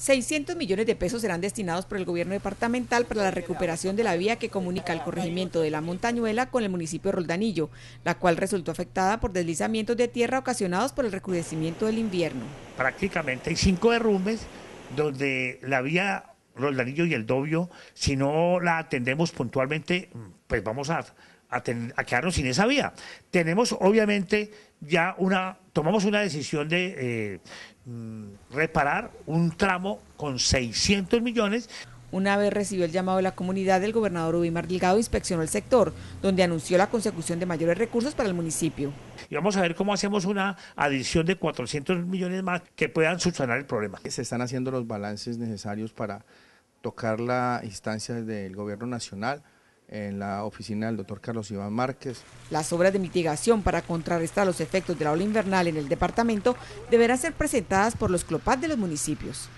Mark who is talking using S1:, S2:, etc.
S1: 600 millones de pesos serán destinados por el gobierno departamental para la recuperación de la vía que comunica el corregimiento de La Montañuela con el municipio de Roldanillo, la cual resultó afectada por deslizamientos de tierra ocasionados por el recrudecimiento del invierno.
S2: Prácticamente hay cinco derrumbes donde la vía Roldanillo y el Dobio, si no la atendemos puntualmente, pues vamos a, quedarnos sin esa vía. Tenemos, obviamente, ya una, tomamos una decisión de eh, mm, reparar un tramo con 600 millones.
S1: Una vez recibió el llamado de la
S2: comunidad, el gobernador
S1: Ubimar Delgado inspeccionó el sector, donde anunció la consecución de mayores recursos para el municipio.
S2: Y vamos a ver cómo hacemos una adición de 400 millones más que puedan subsanar el problema. Se están haciendo los balances necesarios para tocar la instancia del gobierno nacional
S1: en la oficina del doctor Carlos Iván Márquez. Las obras de mitigación para contrarrestar los efectos de la ola invernal en el departamento deberán ser presentadas por los CLOPAD de los municipios.